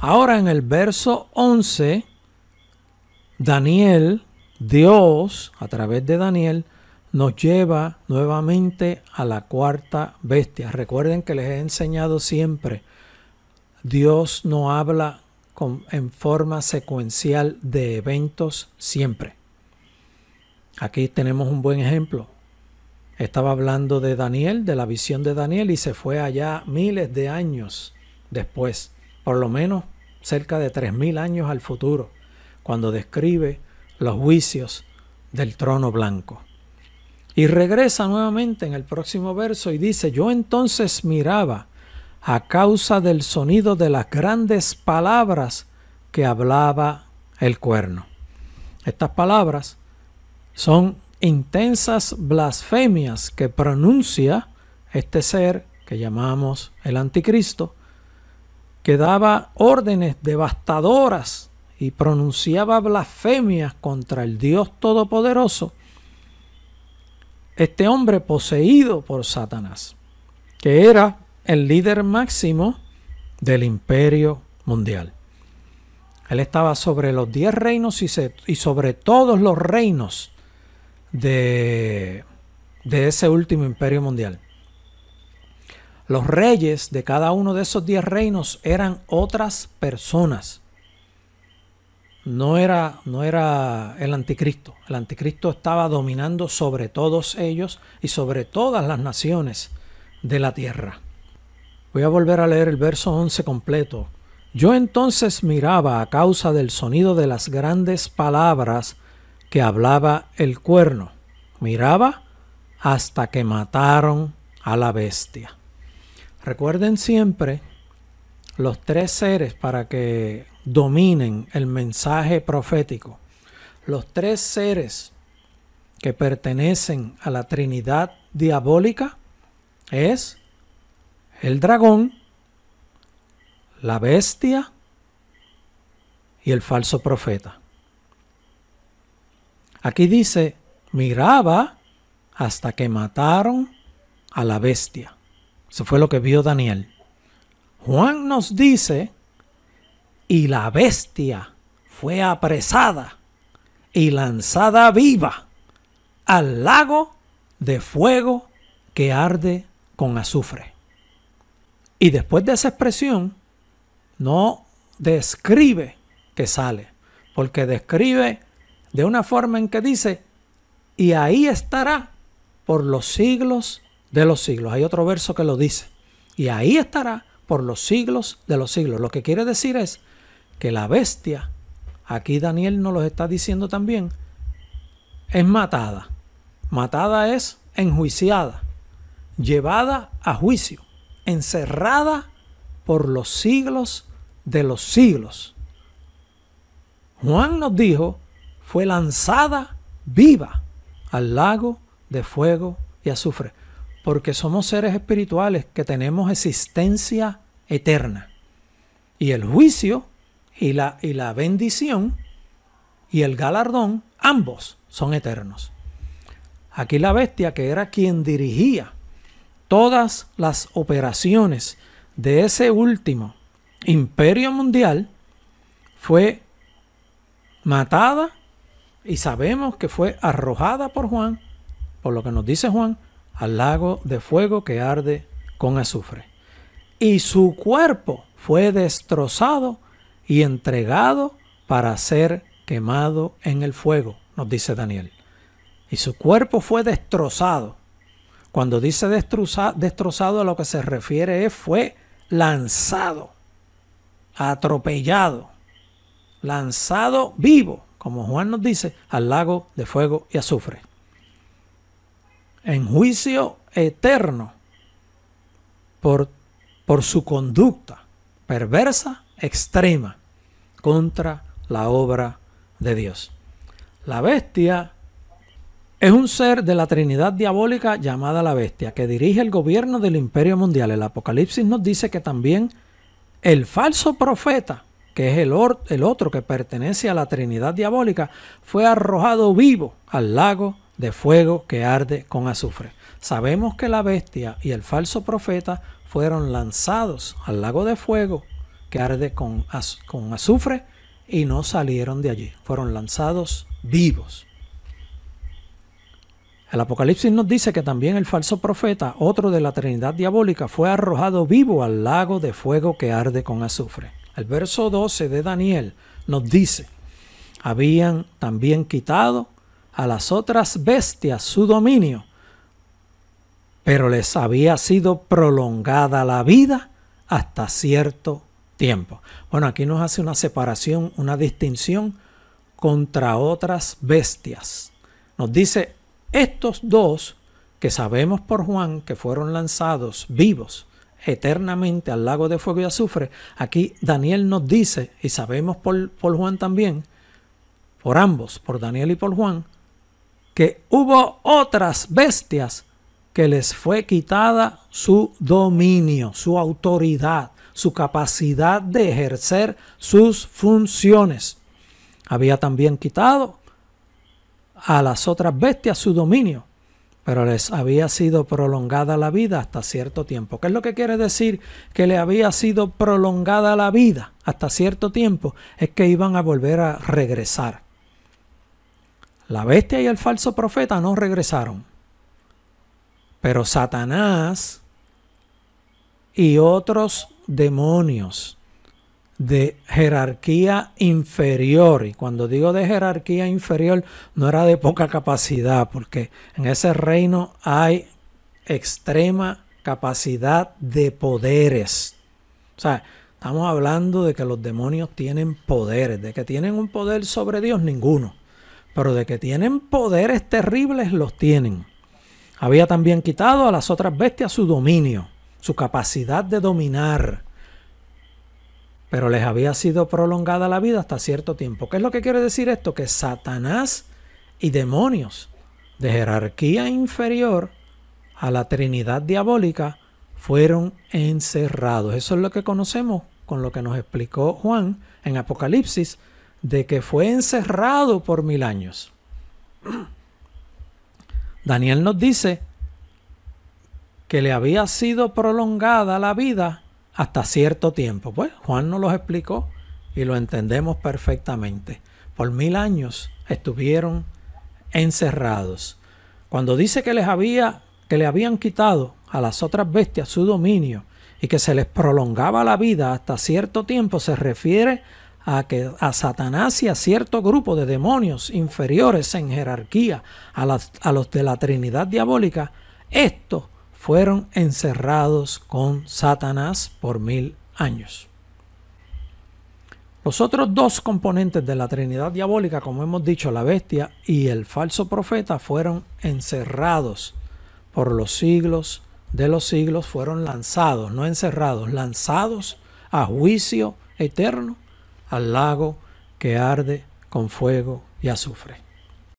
Ahora en el verso 11, Daniel, Dios, a través de Daniel, nos lleva nuevamente a la cuarta bestia. Recuerden que les he enseñado siempre, Dios no habla con, en forma secuencial de eventos siempre. Aquí tenemos un buen ejemplo. Estaba hablando de Daniel, de la visión de Daniel, y se fue allá miles de años después por lo menos cerca de 3.000 años al futuro, cuando describe los juicios del trono blanco. Y regresa nuevamente en el próximo verso y dice, yo entonces miraba a causa del sonido de las grandes palabras que hablaba el cuerno. Estas palabras son intensas blasfemias que pronuncia este ser que llamamos el anticristo que daba órdenes devastadoras y pronunciaba blasfemias contra el Dios Todopoderoso, este hombre poseído por Satanás, que era el líder máximo del imperio mundial. Él estaba sobre los diez reinos y, y sobre todos los reinos de, de ese último imperio mundial. Los reyes de cada uno de esos diez reinos eran otras personas. No era, no era el anticristo. El anticristo estaba dominando sobre todos ellos y sobre todas las naciones de la tierra. Voy a volver a leer el verso 11 completo. Yo entonces miraba a causa del sonido de las grandes palabras que hablaba el cuerno. Miraba hasta que mataron a la bestia. Recuerden siempre los tres seres para que dominen el mensaje profético. Los tres seres que pertenecen a la Trinidad diabólica es el dragón, la bestia y el falso profeta. Aquí dice, miraba hasta que mataron a la bestia. Eso fue lo que vio Daniel. Juan nos dice, y la bestia fue apresada y lanzada viva al lago de fuego que arde con azufre. Y después de esa expresión, no describe que sale, porque describe de una forma en que dice, y ahí estará por los siglos de los siglos. Hay otro verso que lo dice. Y ahí estará por los siglos de los siglos. Lo que quiere decir es que la bestia, aquí Daniel nos lo está diciendo también, es matada. Matada es enjuiciada, llevada a juicio, encerrada por los siglos de los siglos. Juan nos dijo, fue lanzada viva al lago de fuego y azufre porque somos seres espirituales que tenemos existencia eterna. Y el juicio y la, y la bendición y el galardón, ambos son eternos. Aquí la bestia, que era quien dirigía todas las operaciones de ese último imperio mundial, fue matada y sabemos que fue arrojada por Juan, por lo que nos dice Juan, al lago de fuego que arde con azufre. Y su cuerpo fue destrozado y entregado para ser quemado en el fuego, nos dice Daniel. Y su cuerpo fue destrozado. Cuando dice destrozado, a lo que se refiere es fue lanzado, atropellado, lanzado vivo, como Juan nos dice, al lago de fuego y azufre en juicio eterno por, por su conducta perversa, extrema, contra la obra de Dios. La bestia es un ser de la Trinidad diabólica llamada la bestia, que dirige el gobierno del imperio mundial. El Apocalipsis nos dice que también el falso profeta, que es el, el otro que pertenece a la Trinidad diabólica, fue arrojado vivo al lago de fuego que arde con azufre. Sabemos que la bestia y el falso profeta fueron lanzados al lago de fuego que arde con, con azufre y no salieron de allí. Fueron lanzados vivos. El Apocalipsis nos dice que también el falso profeta, otro de la Trinidad diabólica, fue arrojado vivo al lago de fuego que arde con azufre. El verso 12 de Daniel nos dice, habían también quitado a las otras bestias su dominio, pero les había sido prolongada la vida hasta cierto tiempo. Bueno, aquí nos hace una separación, una distinción contra otras bestias. Nos dice, estos dos que sabemos por Juan que fueron lanzados vivos eternamente al lago de fuego y azufre, aquí Daniel nos dice, y sabemos por, por Juan también, por ambos, por Daniel y por Juan, que hubo otras bestias que les fue quitada su dominio, su autoridad, su capacidad de ejercer sus funciones. Había también quitado a las otras bestias su dominio, pero les había sido prolongada la vida hasta cierto tiempo. ¿Qué es lo que quiere decir que le había sido prolongada la vida hasta cierto tiempo? Es que iban a volver a regresar. La bestia y el falso profeta no regresaron. Pero Satanás y otros demonios de jerarquía inferior, y cuando digo de jerarquía inferior, no era de poca capacidad, porque en ese reino hay extrema capacidad de poderes. O sea, estamos hablando de que los demonios tienen poderes, de que tienen un poder sobre Dios, ninguno pero de que tienen poderes terribles los tienen. Había también quitado a las otras bestias su dominio, su capacidad de dominar, pero les había sido prolongada la vida hasta cierto tiempo. ¿Qué es lo que quiere decir esto? Que Satanás y demonios de jerarquía inferior a la Trinidad diabólica fueron encerrados. Eso es lo que conocemos con lo que nos explicó Juan en Apocalipsis de que fue encerrado por mil años. Daniel nos dice que le había sido prolongada la vida hasta cierto tiempo. Pues Juan nos lo explicó y lo entendemos perfectamente. Por mil años estuvieron encerrados. Cuando dice que les había que le habían quitado a las otras bestias su dominio y que se les prolongaba la vida hasta cierto tiempo, se refiere a que a Satanás y a cierto grupo de demonios inferiores en jerarquía a, a los de la Trinidad diabólica, estos fueron encerrados con Satanás por mil años. Los otros dos componentes de la Trinidad diabólica, como hemos dicho, la bestia y el falso profeta, fueron encerrados por los siglos de los siglos, fueron lanzados, no encerrados, lanzados a juicio eterno al lago que arde con fuego y azufre.